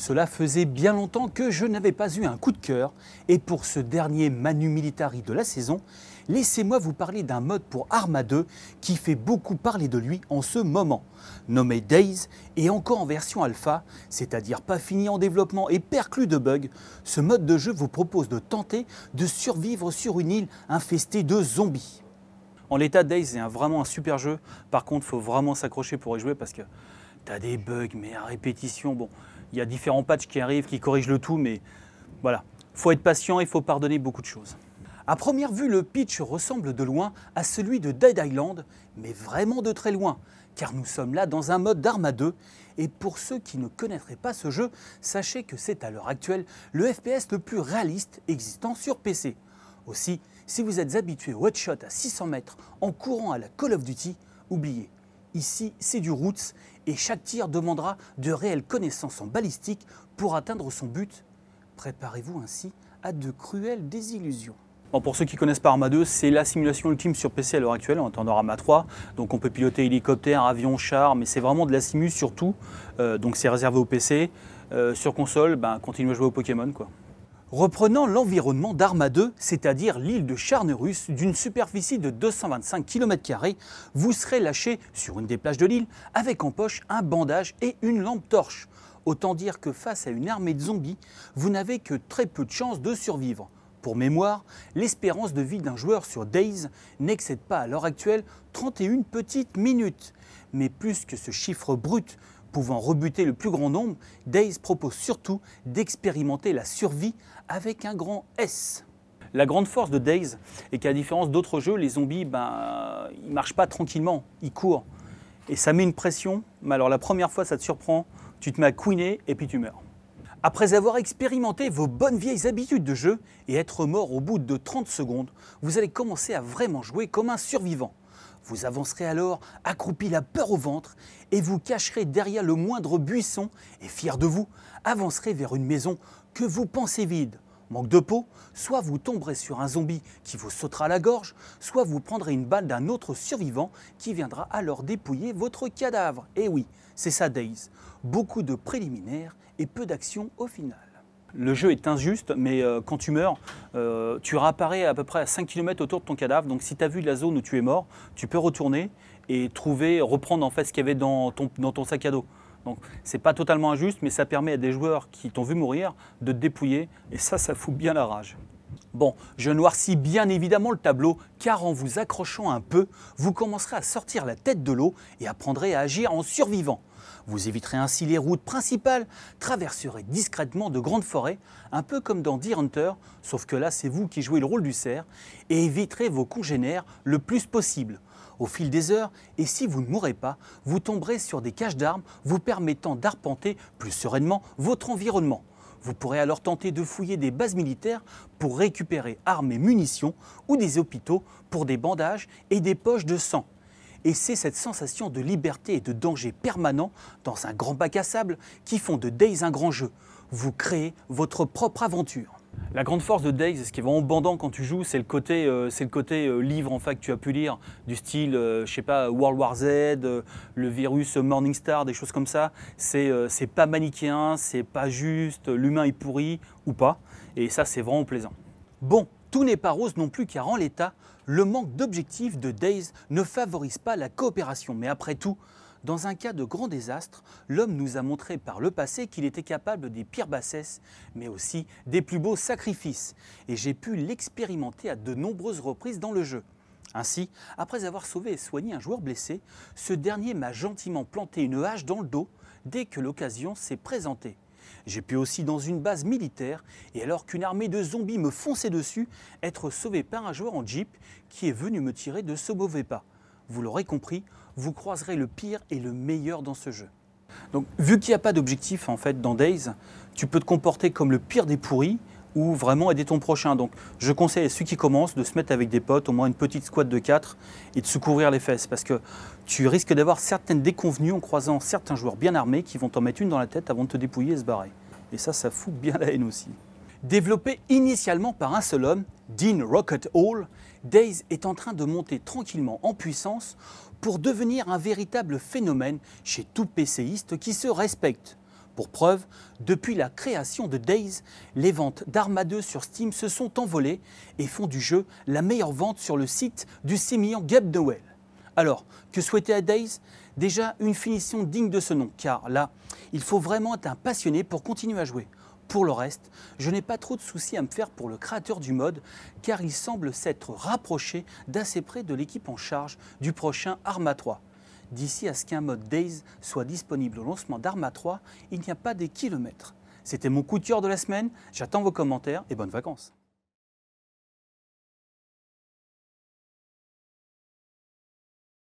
Cela faisait bien longtemps que je n'avais pas eu un coup de cœur, et pour ce dernier Manu Militari de la saison, laissez-moi vous parler d'un mode pour Arma 2 qui fait beaucoup parler de lui en ce moment. Nommé Days, et encore en version alpha, c'est-à-dire pas fini en développement et perclus de bugs, ce mode de jeu vous propose de tenter de survivre sur une île infestée de zombies. En l'état, Days est vraiment un super jeu, par contre il faut vraiment s'accrocher pour y jouer parce que il y a des bugs, mais à répétition. Bon, il y a différents patchs qui arrivent, qui corrigent le tout, mais voilà. Faut être patient et faut pardonner beaucoup de choses. À première vue, le pitch ressemble de loin à celui de Dead Island, mais vraiment de très loin, car nous sommes là dans un mode d'arme à deux. Et pour ceux qui ne connaîtraient pas ce jeu, sachez que c'est à l'heure actuelle le FPS le plus réaliste existant sur PC. Aussi, si vous êtes habitué au headshot à 600 mètres en courant à la Call of Duty, oubliez, Ici, c'est du roots et chaque tir demandera de réelles connaissances en balistique pour atteindre son but. Préparez-vous ainsi à de cruelles désillusions. Bon, pour ceux qui connaissent pas Arma 2, c'est la simulation ultime sur PC à l'heure actuelle, en attendant Arma 3, donc on peut piloter hélicoptère, avion, char, mais c'est vraiment de la simu surtout, tout. Euh, donc c'est réservé au PC. Euh, sur console, ben, continuez à jouer au Pokémon. quoi reprenant l'environnement d'Arma 2, c'est-à-dire l'île de Charnerus, d'une superficie de 225 km, vous serez lâché sur une des plages de l'île avec en poche un bandage et une lampe torche. Autant dire que face à une armée de zombies, vous n'avez que très peu de chances de survivre. Pour mémoire, l'espérance de vie d'un joueur sur Days n'excède pas à l'heure actuelle 31 petites minutes. Mais plus que ce chiffre brut, pouvant rebuter le plus grand nombre, Days propose surtout d'expérimenter la survie avec un grand S. La grande force de Days est qu'à différence d'autres jeux, les zombies, ben, ils marchent pas tranquillement, ils courent. Et ça met une pression, mais alors la première fois ça te surprend, tu te mets à couiner et puis tu meurs. Après avoir expérimenté vos bonnes vieilles habitudes de jeu et être mort au bout de 30 secondes, vous allez commencer à vraiment jouer comme un survivant. Vous avancerez alors, accroupi la peur au ventre, et vous cacherez derrière le moindre buisson, et fier de vous, avancerez vers une maison que vous pensez vide. Manque de peau, soit vous tomberez sur un zombie qui vous sautera à la gorge, soit vous prendrez une balle d'un autre survivant qui viendra alors dépouiller votre cadavre. Et eh oui, c'est ça Days. Beaucoup de préliminaires et peu d'action au final. Le jeu est injuste, mais euh, quand tu meurs, euh, tu réapparais à peu près à 5 km autour de ton cadavre. Donc si tu as vu la zone où tu es mort, tu peux retourner et trouver, reprendre en fait ce qu'il y avait dans ton, dans ton sac à dos. Donc c'est pas totalement injuste, mais ça permet à des joueurs qui t'ont vu mourir de te dépouiller. Et ça, ça fout bien la rage. Bon, je noircis bien évidemment le tableau, car en vous accrochant un peu, vous commencerez à sortir la tête de l'eau et apprendrez à agir en survivant. Vous éviterez ainsi les routes principales, traverserez discrètement de grandes forêts, un peu comme dans Deer Hunter, sauf que là c'est vous qui jouez le rôle du cerf, et éviterez vos congénères le plus possible. Au fil des heures, et si vous ne mourrez pas, vous tomberez sur des caches d'armes vous permettant d'arpenter plus sereinement votre environnement. Vous pourrez alors tenter de fouiller des bases militaires pour récupérer armes et munitions ou des hôpitaux pour des bandages et des poches de sang. Et c'est cette sensation de liberté et de danger permanent dans un grand bac à sable qui font de Days un grand jeu. Vous créez votre propre aventure. La grande force de Days, ce qui est vraiment bandant quand tu joues, c'est le côté, euh, c'est le côté euh, livre en fait que tu as pu lire, du style, euh, je sais pas, World War Z, le virus Morningstar, des choses comme ça. C'est c'est pas manichéen, c'est pas juste, l'humain est pourri ou pas. Et ça, c'est vraiment plaisant. Bon, tout n'est pas rose non plus car en l'état, le manque d'objectifs de Days ne favorise pas la coopération. Mais après tout, dans un cas de grand désastre, l'homme nous a montré par le passé qu'il était capable des pires bassesses, mais aussi des plus beaux sacrifices, et j'ai pu l'expérimenter à de nombreuses reprises dans le jeu. Ainsi, après avoir sauvé et soigné un joueur blessé, ce dernier m'a gentiment planté une hache dans le dos dès que l'occasion s'est présentée. J'ai pu aussi dans une base militaire, et alors qu'une armée de zombies me fonçait dessus, être sauvé par un joueur en jeep qui est venu me tirer de ce mauvais pas. Vous l'aurez compris, vous croiserez le pire et le meilleur dans ce jeu. Donc vu qu'il n'y a pas d'objectif en fait dans Days, tu peux te comporter comme le pire des pourris ou vraiment aider ton prochain. Donc je conseille à ceux qui commencent de se mettre avec des potes, au moins une petite squad de 4 et de se couvrir les fesses parce que tu risques d'avoir certaines déconvenues en croisant certains joueurs bien armés qui vont t'en mettre une dans la tête avant de te dépouiller et se barrer. Et ça, ça fout bien la haine aussi. Développé initialement par un seul homme, Dean Rocket Hall, Days est en train de monter tranquillement en puissance pour devenir un véritable phénomène chez tout PCiste qui se respecte. Pour preuve, depuis la création de Days, les ventes d'Arma 2 sur Steam se sont envolées et font du jeu la meilleure vente sur le site du 6 millions Nowell. Alors, que souhaiter à Days Déjà une finition digne de ce nom, car là, il faut vraiment être un passionné pour continuer à jouer. Pour le reste, je n'ai pas trop de soucis à me faire pour le créateur du mode, car il semble s'être rapproché d'assez près de l'équipe en charge du prochain Arma 3. D'ici à ce qu'un mode Days soit disponible au lancement d'Arma 3, il n'y a pas des kilomètres. C'était mon coup de cœur de la semaine, j'attends vos commentaires et bonnes vacances.